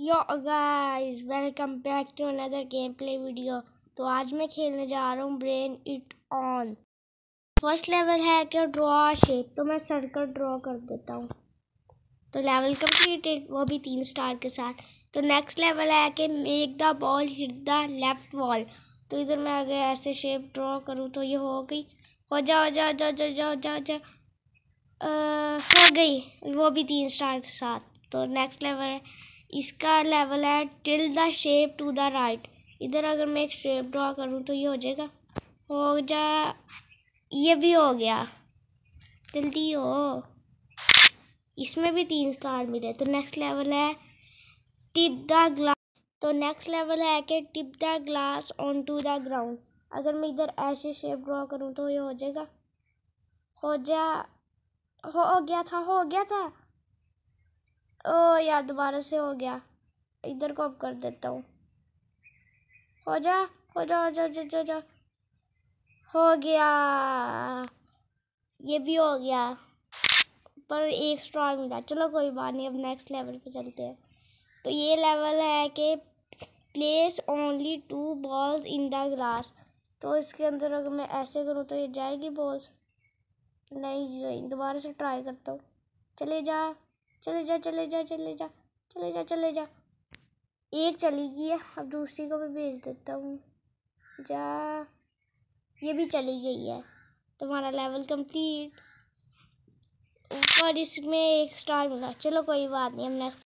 yo guys welcome back to another game play video तो आज मैं खेलने जा रहा हूँ brain it on first level है कि ड्रॉ शेप तो मैं सर्कल ड्रॉ कर देता हूँ तो लेवल कंप्लीटेड वो भी तीन स्टार के साथ तो नेक्स्ट लेवल है कि make the ball hit the left wall तो इधर मैं अगर ऐसे शेप ड्रॉ करूँ तो ये हो गई हो जाओ जाओ जाओ जाओ जाओ जाओ जाओ हो गई वो भी तीन स्टार के साथ तो नेक्स्ट लेवल है इसका लेवल है tilt the shape to the right इधर अगर मैं एक शेप ड्रा करूँ तो ये हो जाएगा हो जा ये भी हो गया जल्दी हो इसमें भी तीन स्टार मिले तो नेक्स्ट लेवल है टिप द ग्लास तो नेक्स्ट लेवल है कि tip the glass on to the ground अगर मैं इधर ऐसे शेप ड्रा करूँ तो ये हो जाएगा हो जा हो गया था हो गया था ओ यार दोबारा से हो गया इधर को अब कर देता हूँ हो जा हो जा हो जा हो जा, जा हो गया ये भी हो गया पर एक स्ट्रॉ मिला चलो कोई बात नहीं अब नेक्स्ट लेवल पे चलते हैं तो ये लेवल है कि place only two balls in the glass तो इसके अंदर अगर मैं ऐसे करूँ तो ये जाएगी बॉल्स नहीं नहीं दोबारा से ट्राई करता हूँ चले जा चले जा चले जा चले जा चले जा चले जा एक चली गई है अब दूसरी को भी भेज देता हूँ जा ये भी चली गई है तुम्हारा लेवल कंप्लीट और इसमें एक स्टार मिला चलो कोई बात नहीं हम नेक्स्ट